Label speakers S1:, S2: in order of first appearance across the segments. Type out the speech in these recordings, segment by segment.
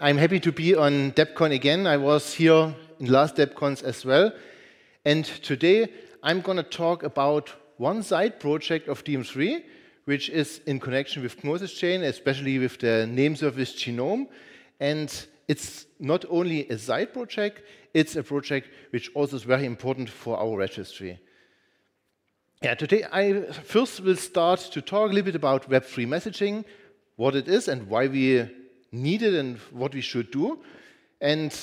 S1: I'm happy to be on DebCon again. I was here in last DebCons as well. And today I'm going to talk about one side project of DM3, which is in connection with Gnosis Chain, especially with the name service Genome. And it's not only a side project, it's a project which also is very important for our registry. Yeah, today I first will start to talk a little bit about Web3 messaging, what it is and why we needed and what we should do. And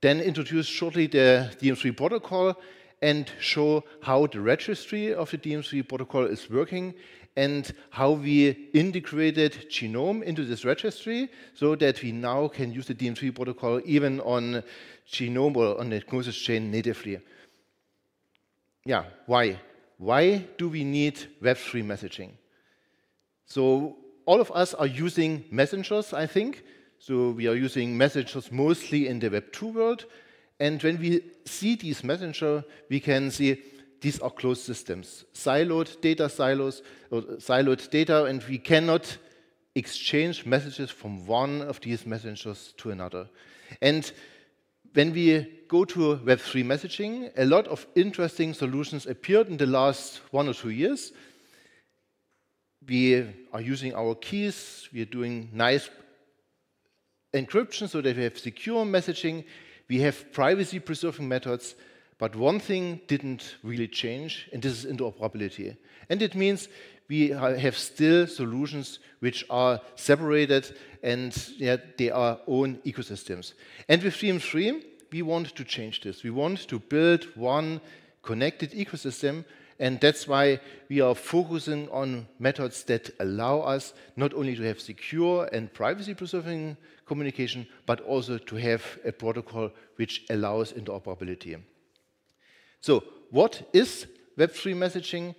S1: then introduce shortly the DM3 protocol and show how the registry of the DM3 protocol is working and how we integrated genome into this registry so that we now can use the DM3 protocol even on genome or on the gnosis chain natively. Yeah, why? Why do we need Web3 messaging? So all of us are using messengers, I think. So we are using messengers mostly in the Web2 world. And when we see these messengers, we can see these are closed systems, siloed data silos, or uh, siloed data, and we cannot exchange messages from one of these messengers to another. And when we go to Web3 messaging, a lot of interesting solutions appeared in the last one or two years we are using our keys, we are doing nice encryption so that we have secure messaging, we have privacy preserving methods, but one thing didn't really change, and this is interoperability. And it means we have still solutions which are separated and yeah, they are own ecosystems. And with Stream 3 we want to change this. We want to build one connected ecosystem and that's why we are focusing on methods that allow us not only to have secure and privacy preserving communication, but also to have a protocol which allows interoperability. So, what is Web3 messaging?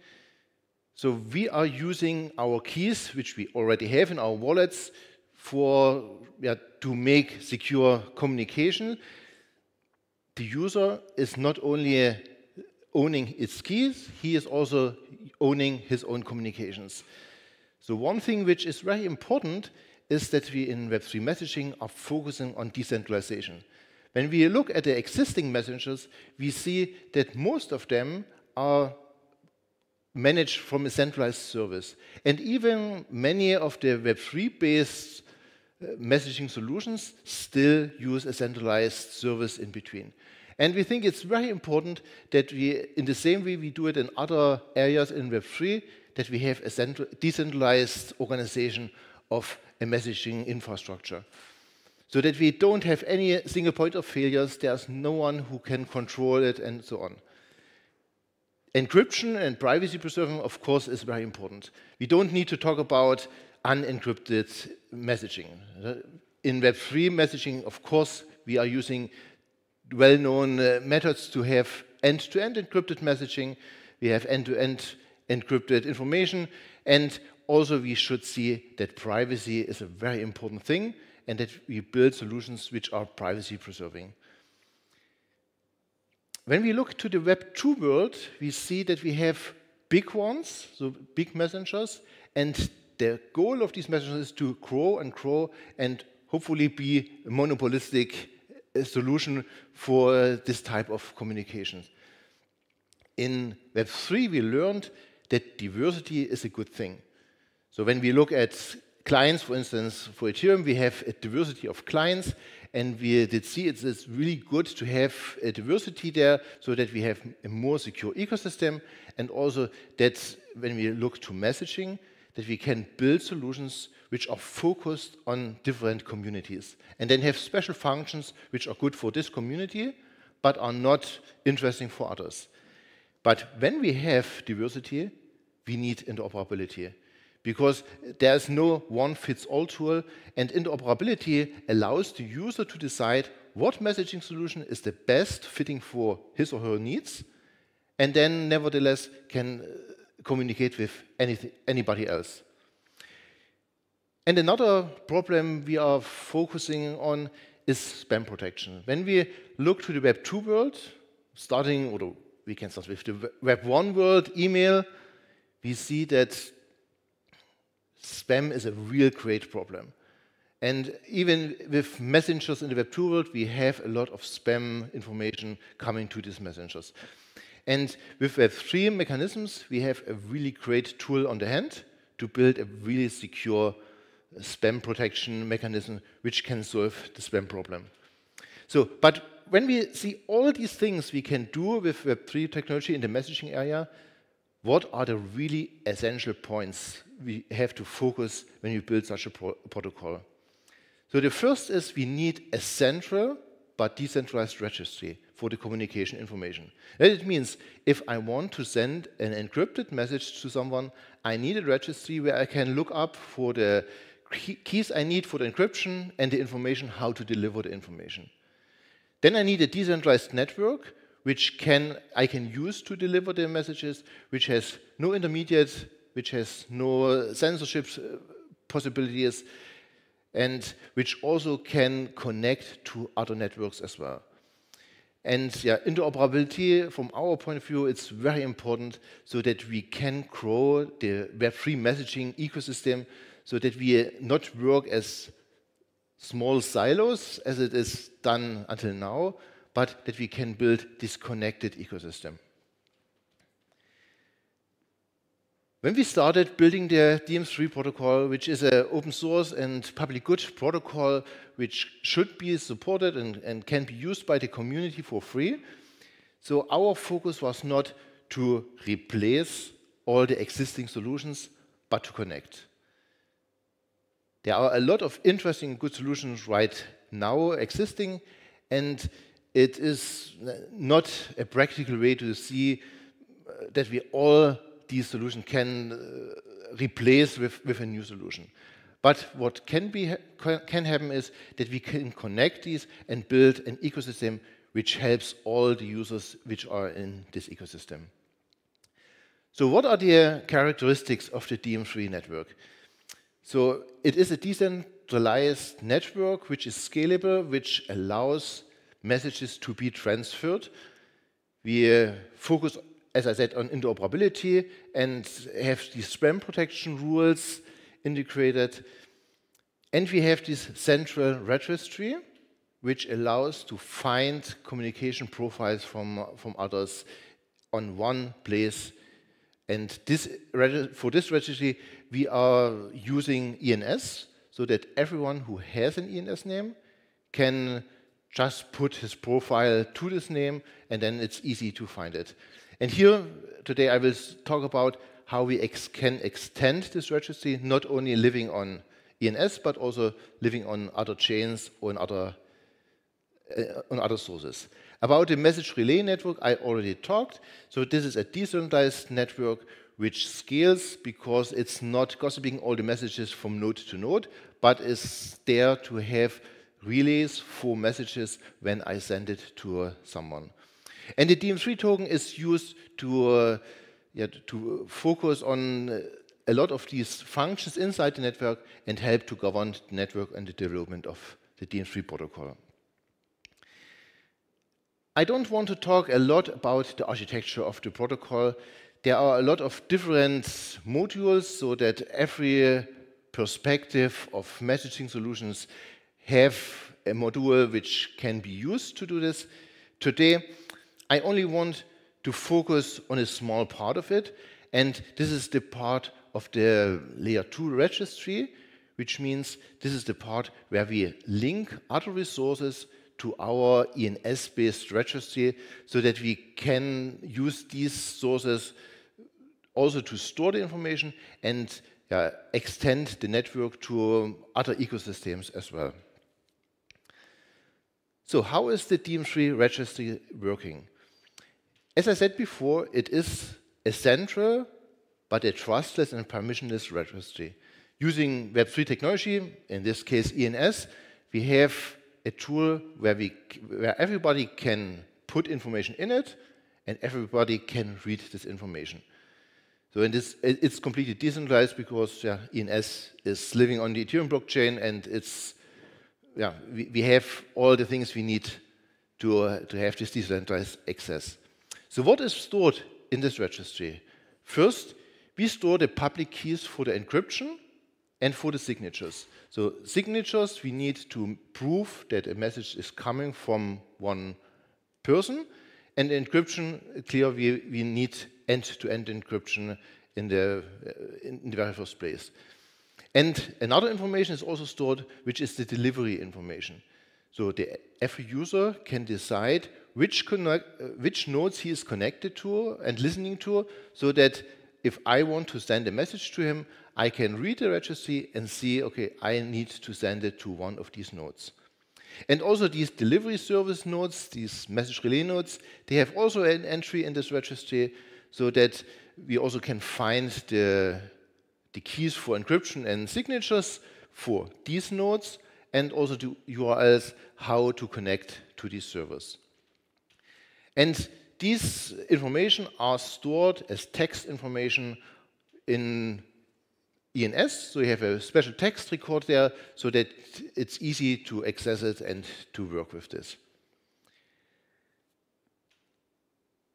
S1: So, we are using our keys, which we already have in our wallets, for yeah, to make secure communication the user is not only a owning its keys, he is also owning his own communications. So one thing which is very important is that we in Web3 messaging are focusing on decentralization. When we look at the existing messengers, we see that most of them are managed from a centralized service. And even many of the Web3-based uh, messaging solutions still use a centralized service in between. And we think it's very important that we, in the same way we do it in other areas in Web3, that we have a decentralized organization of a messaging infrastructure. So that we don't have any single point of failures, there's no one who can control it, and so on. Encryption and privacy preserving, of course, is very important. We don't need to talk about unencrypted messaging. In Web3 messaging, of course, we are using well-known uh, methods to have end-to-end -end encrypted messaging. We have end-to-end -end encrypted information. And also we should see that privacy is a very important thing and that we build solutions which are privacy preserving. When we look to the Web 2 world, we see that we have big ones, so big messengers, and the goal of these messengers is to grow and grow and hopefully be monopolistic a solution for this type of communications. In Web3, we learned that diversity is a good thing. So when we look at clients, for instance, for Ethereum, we have a diversity of clients, and we did see it's, it's, really good to have a diversity there so that we have a more secure ecosystem, and also that when we look to messaging, that we can build solutions which are focused on different communities and then have special functions which are good for this community but are not interesting for others. But when we have diversity, we need interoperability because there is no one fits all tool, and interoperability allows the user to decide what messaging solution is the best fitting for his or her needs, and then nevertheless can communicate with anybody else. And another problem we are focusing on is spam protection. When we look to the Web 2 world, starting, or we can start with the Web 1 world, email, we see that spam is a real great problem. And even with messengers in the Web 2 world, we have a lot of spam information coming to these messengers. And with Web3 mechanisms, we have a really great tool on the hand to build a really secure uh, spam protection mechanism which can solve the spam problem. So, but when we see all these things we can do with Web3 technology in the messaging area, what are the really essential points we have to focus when we build such a pro protocol? So the first is we need a central but decentralized registry for the communication information. And it means if I want to send an encrypted message to someone, I need a registry where I can look up for the keys I need for the encryption and the information how to deliver the information. Then I need a decentralized network which can, I can use to deliver the messages, which has no intermediates, which has no censorship uh, possibilities, and which also can connect to other networks as well. And yeah, interoperability from our point of view, it's very important so that we can grow the web-free messaging ecosystem so that we not work as small silos as it is done until now, but that we can build this connected ecosystem. When we started building the DM3 protocol, which is an open source and public good protocol, which should be supported and, and can be used by the community for free, so our focus was not to replace all the existing solutions, but to connect. There are a lot of interesting good solutions right now existing, and it is not a practical way to see uh, that we all these solutions can uh, replace with, with a new solution. But what can, be, can happen is that we can connect these and build an ecosystem which helps all the users which are in this ecosystem. So what are the characteristics of the DM3 network? So it is a decentralized network which is scalable, which allows messages to be transferred. We uh, focus as I said, on interoperability and have these spam protection rules integrated. And we have this central registry, which allows to find communication profiles from, from others on one place. And this, for this registry, we are using ENS so that everyone who has an ENS name can just put his profile to this name, and then it's easy to find it. And here today I will talk about how we ex can extend this registry, not only living on ENS, but also living on other chains or on other, uh, on other sources. About the message relay network, I already talked. So this is a decentralized network which scales because it's not gossiping all the messages from node to node, but is there to have relays for messages when I send it to uh, someone. And the DM3 token is used to, uh, yeah, to focus on uh, a lot of these functions inside the network and help to govern the network and the development of the DM3 protocol. I don't want to talk a lot about the architecture of the protocol. There are a lot of different modules so that every perspective of messaging solutions have a module which can be used to do this. Today, I only want to focus on a small part of it, and this is the part of the layer 2 registry, which means this is the part where we link other resources to our ENS-based registry so that we can use these sources also to store the information and uh, extend the network to other ecosystems as well. So how is the DM3 registry working? As I said before, it is a central but a trustless and permissionless registry. Using Web3 technology, in this case ENS, we have a tool where, we, where everybody can put information in it and everybody can read this information. So in this, it's completely decentralized because yeah, ENS is living on the Ethereum blockchain and it's, yeah, we, we have all the things we need to, uh, to have this decentralized access. So what is stored in this registry? First, we store the public keys for the encryption and for the signatures. So signatures, we need to prove that a message is coming from one person. And encryption, clear, we, we need end-to-end -end encryption in the, uh, in the very first place. And another information is also stored, which is the delivery information. So the, every user can decide which, connect, uh, which nodes he is connected to and listening to so that if I want to send a message to him, I can read the registry and see, okay, I need to send it to one of these nodes. And also these delivery service nodes, these message relay nodes, they have also an entry in this registry so that we also can find the, the keys for encryption and signatures for these nodes and also the URLs how to connect to these servers. And these information are stored as text information in ENS, so you have a special text record there so that it's easy to access it and to work with this.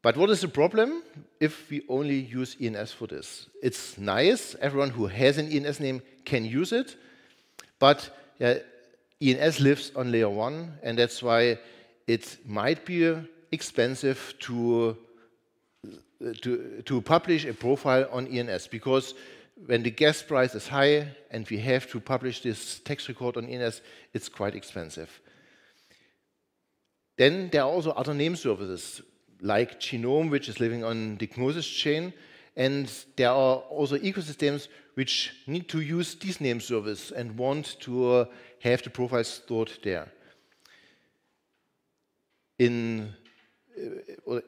S1: But what is the problem if we only use ENS for this? It's nice, everyone who has an ENS name can use it, but uh, ENS lives on layer one, and that's why it might be expensive to, to, to publish a profile on ENS because when the gas price is high and we have to publish this tax record on ENS, it's quite expensive. Then there are also other name services like Genome, which is living on the Gnosis chain, and there are also ecosystems which need to use this name service and want to uh, have the profiles stored there. In Äh, äh,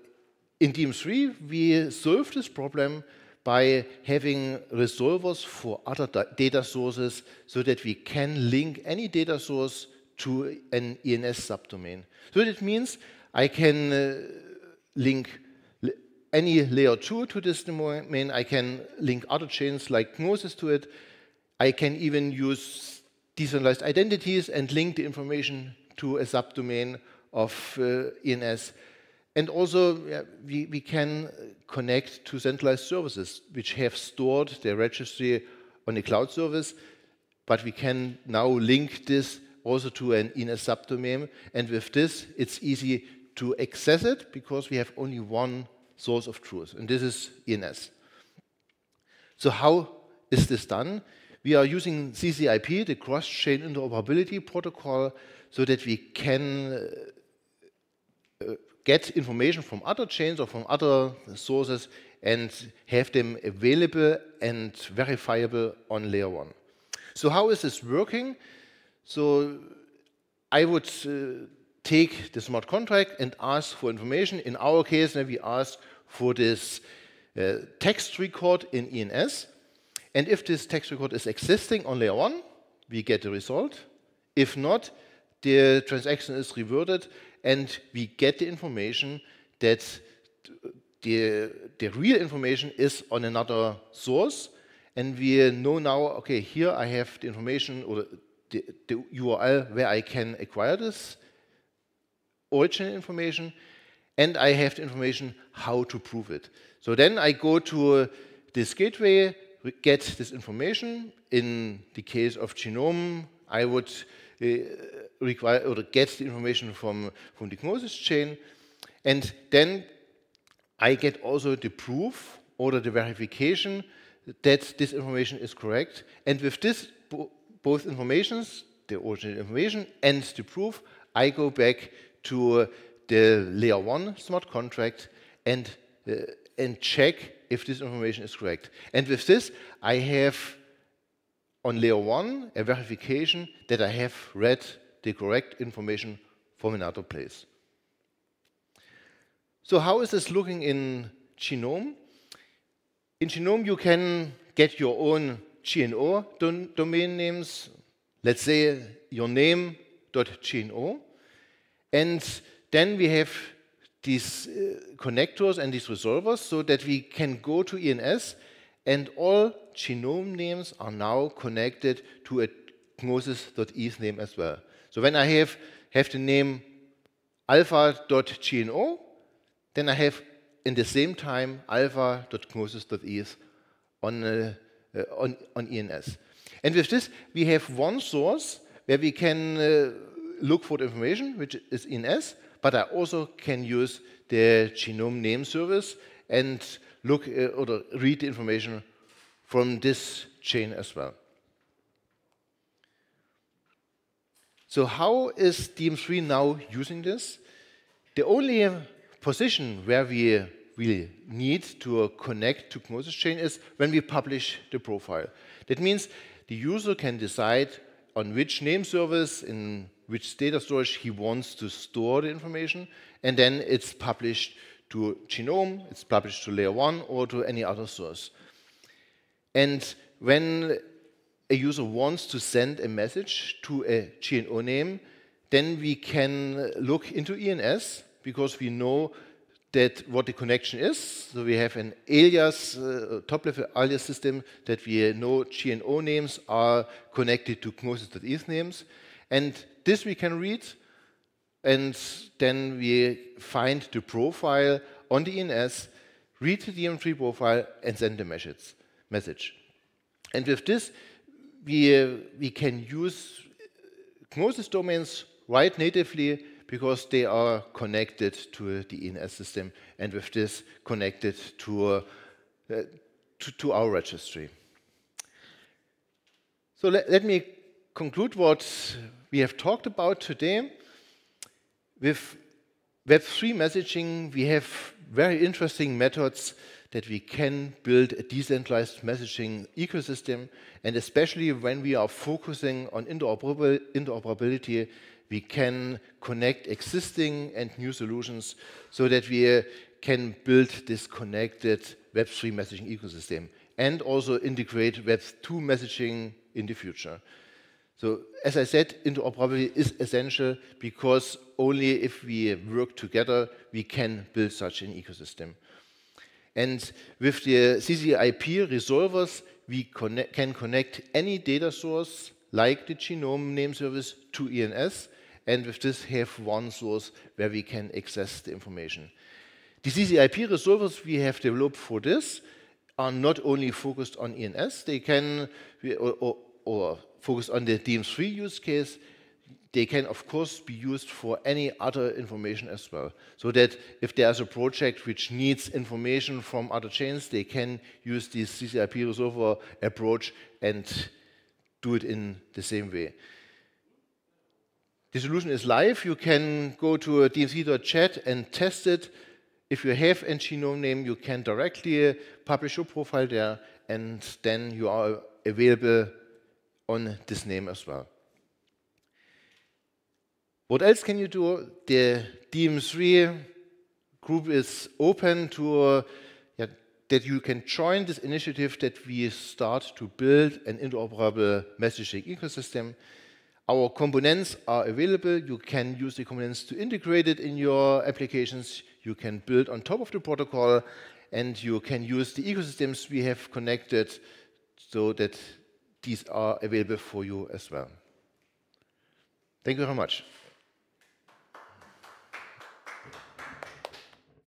S1: in DiEM3, we solve this problem by having resolvers for other data sources so that we can link any data source to an ENS subdomain. So that means I can uh, link any layer 2 to this domain. I can link other chains like Gnosis to it. I can even use decentralized identities and link the information to a subdomain of uh, ENS. And also, yeah, we, we can connect to centralized services which have stored their registry on a cloud service, but we can now link this also to an inner subdomain. And with this, it's easy to access it because we have only one source of truth, and this is ENS. So how is this done? We are using CCIP, the cross-chain interoperability protocol, so that we can uh, get information from other chains or from other sources and have them available and verifiable on layer one. So how is this working? So I would uh, take the smart contract and ask for information. In our case, we ask for this uh, text record in ENS. And if this text record is existing on layer one, we get the result. If not, the transaction is reverted and we get the information that the, the real information is on another source, and we know now, okay, here I have the information or the, the URL where I can acquire this original information, and I have the information how to prove it. So then I go to this gateway, get this information. In the case of Genome, I would uh, require or gets the information from, from the gnosis chain. And then I get also the proof or the verification that this information is correct. And with this, bo both informations, the original information and the proof, I go back to uh, the layer one smart contract and, uh, and check if this information is correct. And with this, I have on layer one a verification that I have read the correct information from another place. So how is this looking in Genome? In Genome, you can get your own GNO dom domain names. Let's say your name.gno. And then we have these uh, connectors and these resolvers so that we can go to ENS and all genome names are now connected to a gnosis.eth name as well. So when I have, have the name alpha.gno, then I have in the same time alpha.gnosis.eth on, uh, uh, on, on ENS. And with this, we have one source where we can uh, look for the information, which is ENS, but I also can use the genome name service and look uh, eh, or read the information from this chain as well. So how is DiEM3 now using this? The only position where we really need to connect to Gnosis chain is when we publish the profile. That means the user can decide on which name service, in which data storage he wants to store the information, and then it's published to Genome, it's published to layer one or to any other source. And when a user wants to send a message to a GNO name, then we can look into ENS because we know that what the connection is. So we have an alias, uh, top-level alias system that we know GNO names are connected to Gnosis.eth names. And this we can read and then we find the profile on the ENS, read the DM3 profile, and send the message. message. And with this, we, we can use Gnosis domains right natively because they are connected to the ENS system and with this connected to, uh, to, to, our registry. So let me conclude what we have talked about today. With Web3 messaging, we have very interesting methods that we can build a decentralized messaging ecosystem. And especially when we are focusing on interoperability, we can connect existing and new solutions so that we can build this connected Web3 messaging ecosystem and also integrate Web2 messaging in the future. So as I said, interoperability is essential because only if we work together, we can build such an ecosystem. And with the CCIP resolvers, we connect, can connect any data source like the genome name service to ENS, and with this have one source where we can access the information. The CCIP resolvers we have developed for this are not only focused on ENS, they can, or, or focused on the DMS3 use case, they can, of course, be used for any other information as well. So that if there's a project which needs information from other chains, they can use this CCIP resolver approach and do it in the same way. The solution is live. You can go to dmc.chat and test it. If you have a -Gnome name, you can directly publish your profile there, and then you are available on this name as well. What else can you do? The DM3 group is open to uh, yeah, that you can join this initiative that we start to build an interoperable messaging ecosystem. Our components are available. You can use the components to integrate it in your applications. You can build on top of the protocol, and you can use the ecosystems we have connected so that these are available for you as well. Thank you very much.